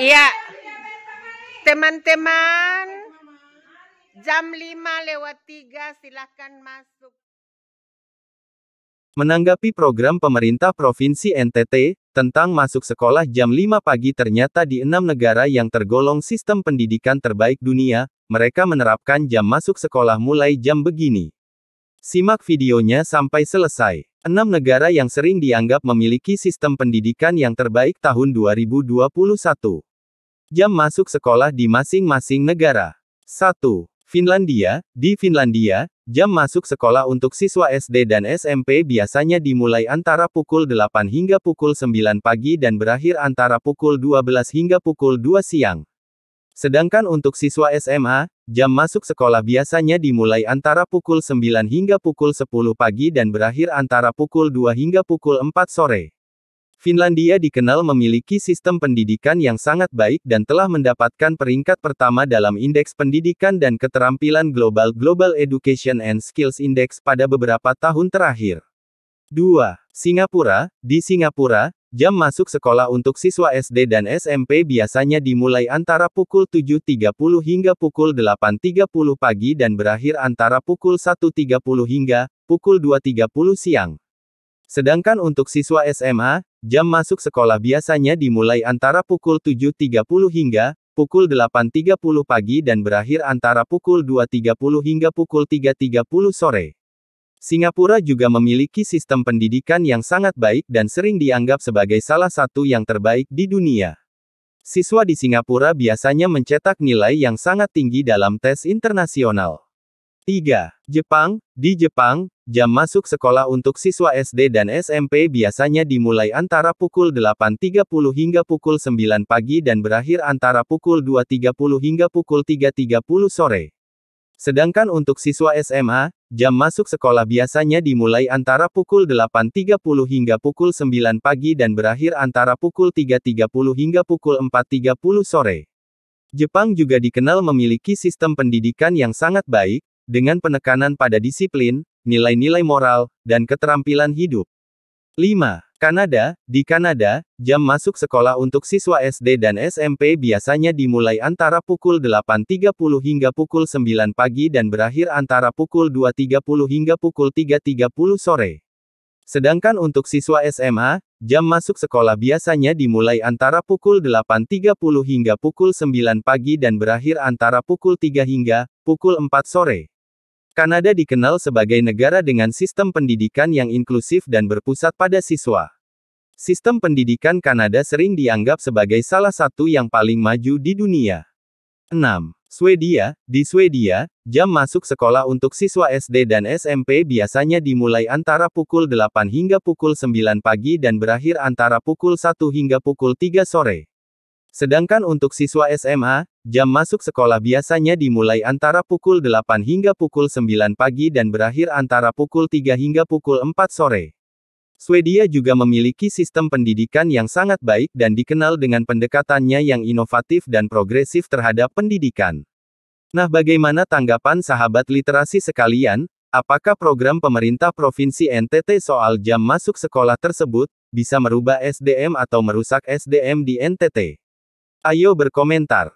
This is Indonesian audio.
Iya. Teman-teman, jam 5 lewat 3 silahkan masuk. Menanggapi program pemerintah Provinsi NTT tentang masuk sekolah jam 5 pagi ternyata di enam negara yang tergolong sistem pendidikan terbaik dunia, mereka menerapkan jam masuk sekolah mulai jam begini. Simak videonya sampai selesai. 6 negara yang sering dianggap memiliki sistem pendidikan yang terbaik tahun 2021. Jam masuk sekolah di masing-masing negara. 1. Finlandia, di Finlandia, jam masuk sekolah untuk siswa SD dan SMP biasanya dimulai antara pukul 8 hingga pukul 9 pagi dan berakhir antara pukul 12 hingga pukul 2 siang. Sedangkan untuk siswa SMA, jam masuk sekolah biasanya dimulai antara pukul 9 hingga pukul 10 pagi dan berakhir antara pukul 2 hingga pukul 4 sore. Finlandia dikenal memiliki sistem pendidikan yang sangat baik dan telah mendapatkan peringkat pertama dalam Indeks Pendidikan dan Keterampilan Global Global Education and Skills Index pada beberapa tahun terakhir. 2. Singapura Di Singapura, Jam masuk sekolah untuk siswa SD dan SMP biasanya dimulai antara pukul 7.30 hingga pukul 8.30 pagi dan berakhir antara pukul 1.30 hingga pukul 2.30 siang. Sedangkan untuk siswa SMA, jam masuk sekolah biasanya dimulai antara pukul 7.30 hingga pukul 8.30 pagi dan berakhir antara pukul 2.30 hingga pukul 3.30 sore. Singapura juga memiliki sistem pendidikan yang sangat baik dan sering dianggap sebagai salah satu yang terbaik di dunia. Siswa di Singapura biasanya mencetak nilai yang sangat tinggi dalam tes internasional. 3. Jepang, di Jepang, jam masuk sekolah untuk siswa SD dan SMP biasanya dimulai antara pukul 8.30 hingga pukul 9 pagi dan berakhir antara pukul 2.30 hingga pukul 3.30 sore. Sedangkan untuk siswa SMA, jam masuk sekolah biasanya dimulai antara pukul 8.30 hingga pukul 9 pagi dan berakhir antara pukul 3.30 hingga pukul 4.30 sore. Jepang juga dikenal memiliki sistem pendidikan yang sangat baik, dengan penekanan pada disiplin, nilai-nilai moral, dan keterampilan hidup. 5. Kanada, di Kanada, jam masuk sekolah untuk siswa SD dan SMP biasanya dimulai antara pukul 8.30 hingga pukul 9 pagi dan berakhir antara pukul 2.30 hingga pukul 3.30 sore. Sedangkan untuk siswa SMA, jam masuk sekolah biasanya dimulai antara pukul 8.30 hingga pukul 9 pagi dan berakhir antara pukul 3 hingga pukul 4 sore. Kanada dikenal sebagai negara dengan sistem pendidikan yang inklusif dan berpusat pada siswa. Sistem pendidikan Kanada sering dianggap sebagai salah satu yang paling maju di dunia. 6. Swedia, di Swedia, jam masuk sekolah untuk siswa SD dan SMP biasanya dimulai antara pukul 8 hingga pukul 9 pagi dan berakhir antara pukul 1 hingga pukul 3 sore. Sedangkan untuk siswa SMA, jam masuk sekolah biasanya dimulai antara pukul 8 hingga pukul 9 pagi dan berakhir antara pukul 3 hingga pukul 4 sore. Swedia juga memiliki sistem pendidikan yang sangat baik dan dikenal dengan pendekatannya yang inovatif dan progresif terhadap pendidikan. Nah, bagaimana tanggapan sahabat literasi sekalian? Apakah program pemerintah Provinsi NTT soal jam masuk sekolah tersebut bisa merubah SDM atau merusak SDM di NTT? Ayo berkomentar.